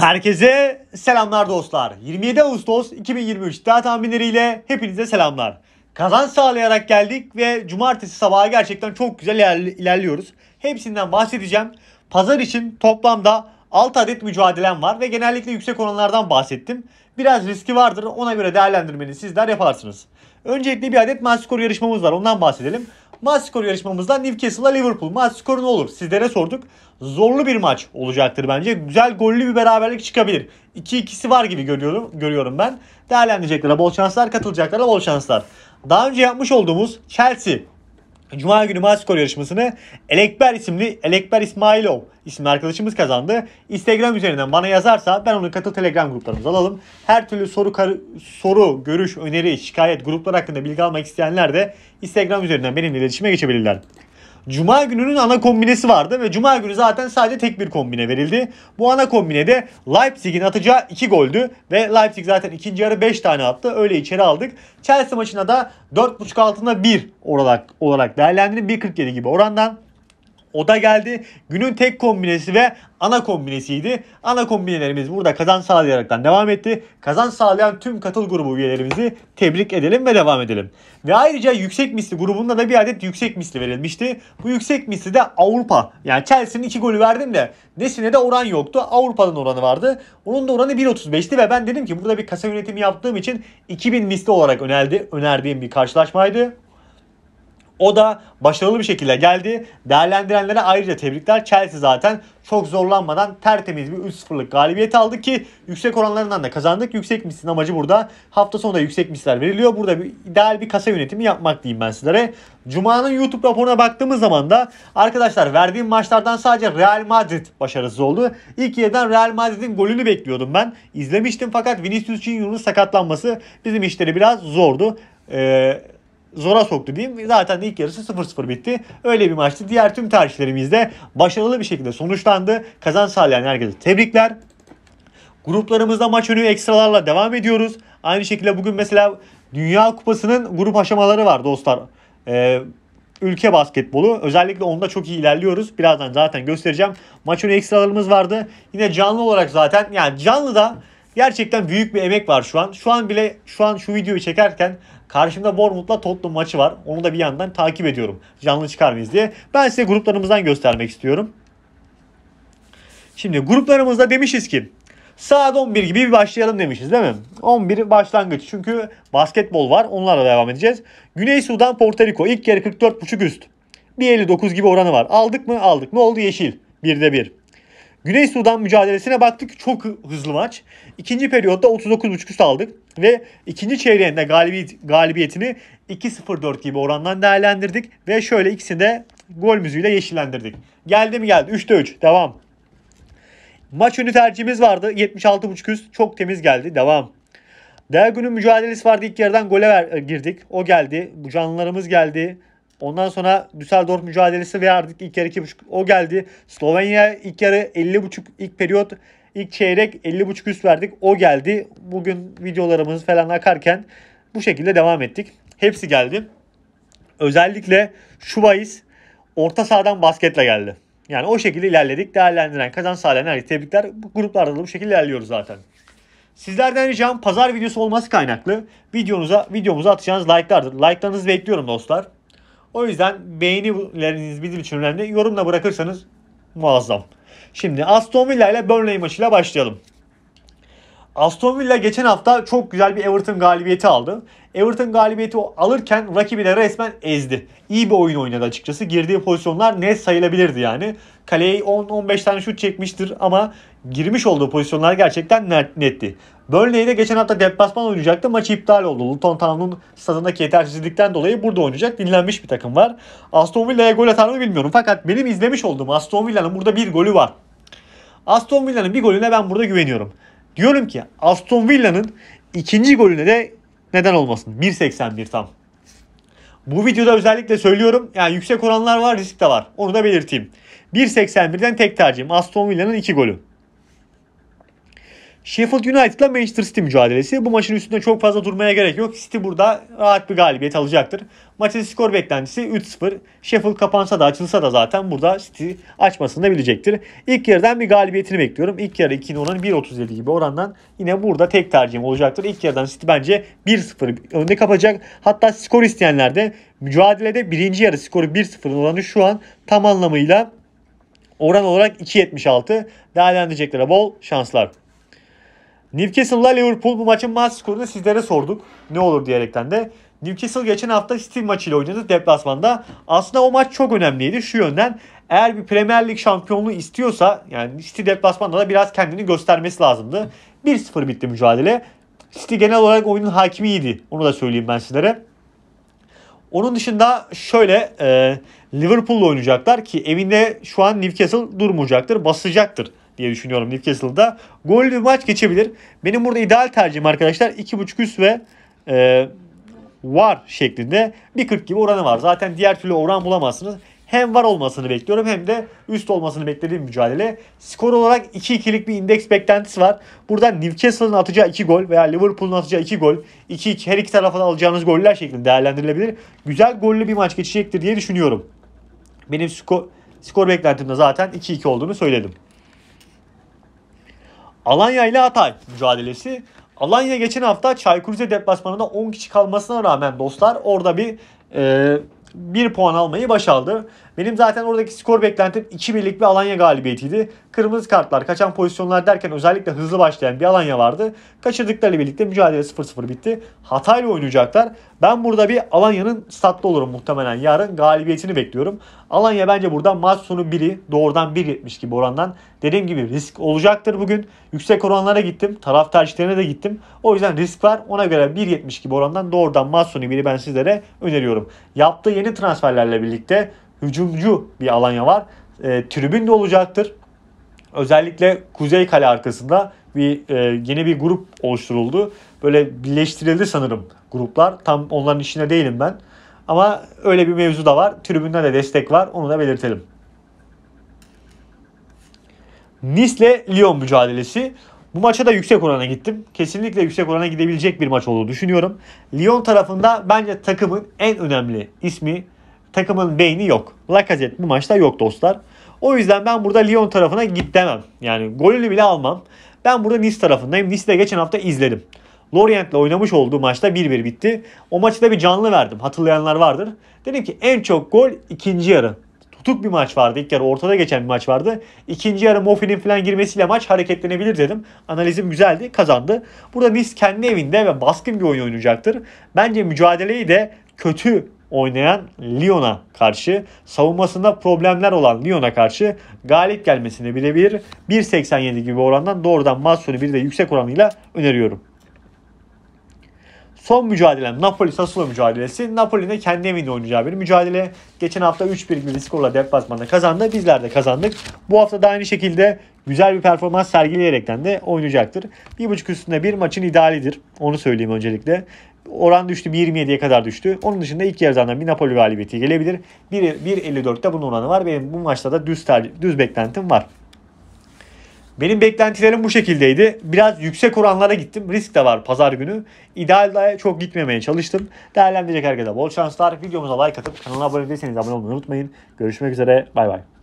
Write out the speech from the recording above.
Herkese selamlar dostlar. 27 Ağustos 2023 iddia tahminleriyle hepinize selamlar. Kazanç sağlayarak geldik ve cumartesi sabahı gerçekten çok güzel ilerliyoruz. Hepsinden bahsedeceğim. Pazar için toplamda 6 adet mücadelem var ve genellikle yüksek oranlardan bahsettim. Biraz riski vardır ona göre değerlendirmeni sizler yaparsınız. Öncelikle bir adet maç skoru yarışmamız var ondan bahsedelim. Maç skoru yarışmamızda Newcastle'la Liverpool. Maç skoru ne olur? Sizlere sorduk. Zorlu bir maç olacaktır bence. Güzel gollü bir beraberlik çıkabilir. 2-2'si var gibi görüyorum, görüyorum ben. Değerlendireceklere bol şanslar, katılacaklar, bol şanslar. Daha önce yapmış olduğumuz Chelsea Cuma günü maç skor yarışmasını Elekber isimli Elekber İsmailov isimli arkadaşımız kazandı. Instagram üzerinden bana yazarsa ben onu katıl Telegram gruplarımıza alalım. Her türlü soru, soru, görüş, öneri, şikayet, gruplar hakkında bilgi almak isteyenler de Instagram üzerinden benimle iletişime geçebilirler. Cuma gününün ana kombinesi vardı ve Cuma günü zaten sadece tek bir kombine verildi. Bu ana kombinede Leipzig'in atacağı 2 goldü ve Leipzig zaten ikinci yarı 5 tane attı. Öyle içeri aldık. Chelsea maçına da 4.5 altında 1 olarak, olarak değerlendirildi. 1.47 gibi orandan. O da geldi. Günün tek kombinesi ve ana kombinesiydi. Ana kombinelerimiz burada kazanç sağlayaraktan devam etti. Kazanç sağlayan tüm katıl grubu üyelerimizi tebrik edelim ve devam edelim. Ve ayrıca yüksek misli grubunda da bir adet yüksek misli verilmişti. Bu yüksek misli de Avrupa. Yani Chelsea'nin 2 golü verdim de Nesine de oran yoktu. Avrupa'nın oranı vardı. Onun da oranı 1.35'ti ve ben dedim ki burada bir kasa yönetimi yaptığım için 2000 misli olarak önerdi, önerdiğim bir karşılaşmaydı. O da başarılı bir şekilde geldi. Değerlendirenlere ayrıca tebrikler. Chelsea zaten çok zorlanmadan tertemiz bir 3-0'lık galibiyet aldı ki yüksek oranlarından da kazandık. Yüksek misin amacı burada. Hafta sonu da yüksek misler veriliyor. Burada bir ideal bir kasa yönetimi yapmak diyeyim ben sizlere. Cuma'nın YouTube raporuna baktığımız zaman da arkadaşlar verdiğim maçlardan sadece Real Madrid başarısız oldu. İlk yerden Real Madrid'in golünü bekliyordum ben. İzlemiştim fakat Vinicius Junior'un sakatlanması bizim işleri biraz zordu. Ee, zora soktu diyeyim. Zaten ilk yarısı 0-0 bitti. Öyle bir maçtı. Diğer tüm tercihlerimiz de başarılı bir şekilde sonuçlandı. Kazan sağlayan herkese tebrikler. Gruplarımızda maç önü ekstralarla devam ediyoruz. Aynı şekilde bugün mesela Dünya Kupası'nın grup aşamaları var dostlar. Ee, ülke basketbolu. Özellikle onda çok iyi ilerliyoruz. Birazdan zaten göstereceğim. Maç önü ekstralarımız vardı. Yine canlı olarak zaten yani canlı da Gerçekten büyük bir emek var şu an. Şu an bile şu an şu videoyu çekerken karşımda Bournemouth'la Tottenham maçı var. Onu da bir yandan takip ediyorum. Canlı çıkar mıyız diye. Ben size gruplarımızdan göstermek istiyorum. Şimdi gruplarımızda demişiz ki saat 11 gibi bir başlayalım demişiz değil mi? 11 başlangıç çünkü basketbol var onlarla devam edeceğiz. Güney Sudan Porto Rico ilk yarı 44.5 üst. 1.59 gibi oranı var. Aldık mı? Aldık. Ne oldu? Yeşil. 1'de 1. Güney Sudan mücadelesine baktık. Çok hızlı maç. İkinci periyotta 39.5 üst aldık ve ikinci çeyreğinde galibiyet, galibiyetini 2-0-4 gibi orandan değerlendirdik ve şöyle ikisini de gol müziğiyle yeşillendirdik. Geldi mi geldi. 3 3. Devam. Maç önü tercihimiz vardı. 76.5 üst. Çok temiz geldi. Devam. Değer günün mücadelesi vardı. İlk yerden gole ver, e, girdik. O geldi. Bu canlılarımız geldi. Ondan sonra Düsseldorf mücadelesi ve artık ilk yarı 2.5 o geldi. Slovenya ilk yarı 50.5 ilk periyot ilk çeyrek 50.5 üst verdik. O geldi. Bugün videolarımız falan akarken bu şekilde devam ettik. Hepsi geldi. Özellikle şu bahis orta sahadan basketle geldi. Yani o şekilde ilerledik. Değerlendiren kazan sağlayan herkese tebrikler. Bu gruplarda da bu şekilde ilerliyoruz zaten. Sizlerden ricam pazar videosu olması kaynaklı videonuza videomuza atacağınız like'lardır. Like'larınızı bekliyorum dostlar. O yüzden beğenileriniz bizim için önemli. Yorumla bırakırsanız muazzam. Şimdi Aston Villa ile Burnley maçıyla başlayalım. Aston Villa geçen hafta çok güzel bir Everton galibiyeti aldı. Everton galibiyeti alırken rakibi de resmen ezdi. İyi bir oyun oynadı açıkçası. Girdiği pozisyonlar ne sayılabilirdi yani. Kaleye 10-15 tane şut çekmiştir ama girmiş olduğu pozisyonlar gerçekten netti. Burnley de geçen hafta deplasman oynayacaktı. Maçı iptal oldu. Luton Town'un stadındaki yetersizlikten dolayı burada oynayacak. Dinlenmiş bir takım var. Aston Villa'ya gol atar mı bilmiyorum. Fakat benim izlemiş olduğum Aston Villa'nın burada bir golü var. Aston Villa'nın bir golüne ben burada güveniyorum. Diyorum ki Aston Villa'nın ikinci golüne de neden olmasın. 1.81 tam. Bu videoda özellikle söylüyorum. Yani yüksek oranlar var, risk de var. Onu da belirteyim. 1.81'den tek tercihim. Aston Villa'nın iki golü. Sheffield United ile Manchester City mücadelesi. Bu maçın üstünde çok fazla durmaya gerek yok. City burada rahat bir galibiyet alacaktır. Maçın skor beklentisi 3-0. Sheffield kapansa da açılsa da zaten burada City açmasını da bilecektir. İlk yarıdan bir galibiyetini bekliyorum. İlk yarı 2'nin oranı 1.37 gibi orandan yine burada tek tercihim olacaktır. İlk yarıdan City bence 1-0 önde kapacak. Hatta skor isteyenler de mücadelede birinci yarı skoru 1-0 oranı şu an tam anlamıyla oran olarak 2.76 değerlendireceklere bol şanslar. Newcastle'la Liverpool bu maçın maç skorunu sizlere sorduk. Ne olur diyerekten de. Newcastle geçen hafta City maçıyla oynadı deplasmanda. Aslında o maç çok önemliydi şu yönden. Eğer bir Premier Lig şampiyonluğu istiyorsa yani City deplasmanda da biraz kendini göstermesi lazımdı. 1-0 bitti mücadele. City genel olarak oyunun hakimiydi. Onu da söyleyeyim ben sizlere. Onun dışında şöyle e, Liverpool'la oynayacaklar ki evinde şu an Newcastle durmayacaktır, basacaktır diye düşünüyorum Newcastle'da. Gollü bir maç geçebilir. Benim burada ideal tercihim arkadaşlar 2.5 üst ve e, var şeklinde 1.40 gibi oranı var. Zaten diğer türlü oran bulamazsınız. Hem var olmasını bekliyorum hem de üst olmasını beklediğim mücadele. Skor olarak 2-2'lik bir indeks beklentisi var. Burada Newcastle'ın atacağı 2 gol veya Liverpool'un atacağı 2 gol. 2-2 her iki taraftan alacağınız goller şeklinde değerlendirilebilir. Güzel gollü bir maç geçecektir diye düşünüyorum. Benim skor, skor beklentimde zaten 2-2 olduğunu söyledim. Alanya ile Hatay mücadelesi. Alanya geçen hafta Çaykur Rize deplasmanında 10 kişi kalmasına rağmen dostlar orada bir e, 1 puan almayı başardı. Benim zaten oradaki skor beklentim 2-1'lik bir Alanya galibiyetiydi. Kırmızı kartlar, kaçan pozisyonlar derken özellikle hızlı başlayan bir Alanya vardı. Kaçırdıkları birlikte mücadele 0-0 bitti. Hatay'la oynayacaklar. Ben burada bir Alanya'nın statlı olurum muhtemelen yarın. Galibiyetini bekliyorum. Alanya bence burada maç sonu biri doğrudan 1.70 gibi orandan. Dediğim gibi risk olacaktır bugün. Yüksek oranlara gittim. Taraftar işlerine de gittim. O yüzden risk var. Ona göre 1.70 gibi orandan doğrudan maç sonu biri ben sizlere öneriyorum. Yaptığı yeni transferlerle birlikte hücumcu bir Alanya var. E, tribün de olacaktır. Özellikle Kuzey Kale arkasında bir e, yeni bir grup oluşturuldu. Böyle birleştirildi sanırım gruplar. Tam onların işine değilim ben. Ama öyle bir mevzu da var. Tribünden de destek var. Onu da belirtelim. Nice ile Lyon mücadelesi. Bu maça da yüksek orana gittim. Kesinlikle yüksek orana gidebilecek bir maç olduğunu düşünüyorum. Lyon tarafında bence takımın en önemli ismi Takımın beyni yok. Lacazette bu maçta yok dostlar. O yüzden ben burada Lyon tarafına git demem. Yani golünü bile almam. Ben burada Nice tarafındayım. Nice'i de geçen hafta izledim. Lorient'le oynamış olduğu maçta 1-1 bitti. O maçı da bir canlı verdim. Hatırlayanlar vardır. Dedim ki en çok gol ikinci yarı. Tutuk bir maç vardı. İlk yarı ortada geçen bir maç vardı. İkinci yarı Mofi'nin falan girmesiyle maç hareketlenebilir dedim. Analizim güzeldi. Kazandı. Burada Nice kendi evinde ve baskın bir oyun oynayacaktır. Bence mücadeleyi de kötü oynayan Lyon'a karşı savunmasında problemler olan Lyon'a karşı galip gelmesini bilebilir. 1.87 gibi orandan doğrudan maç bir de yüksek oranıyla öneriyorum. Son mücadelem Napoli Sassuolo mücadelesi. Napoli'nin kendi evinde oynayacağı bir mücadele. Geçen hafta 3-1 bir skorla deplasmanda kazandı. Bizler de kazandık. Bu hafta da aynı şekilde güzel bir performans sergileyerekten de oynayacaktır. 1.5 üstünde bir maçın idealidir. Onu söyleyeyim öncelikle. Oran düştü 1.27'ye kadar düştü. Onun dışında ilk yarıdan bir Napoli galibiyeti gelebilir. 1.54'te bunun oranı var. Benim bu maçta da düz, tercih, düz beklentim var. Benim beklentilerim bu şekildeydi. Biraz yüksek oranlara gittim. Risk de var pazar günü. İdealde çok gitmemeye çalıştım. Değerlendirecek herkese bol şanslar. Videomuza like atıp kanala abone değilseniz abone olmayı unutmayın. Görüşmek üzere. Bay bay.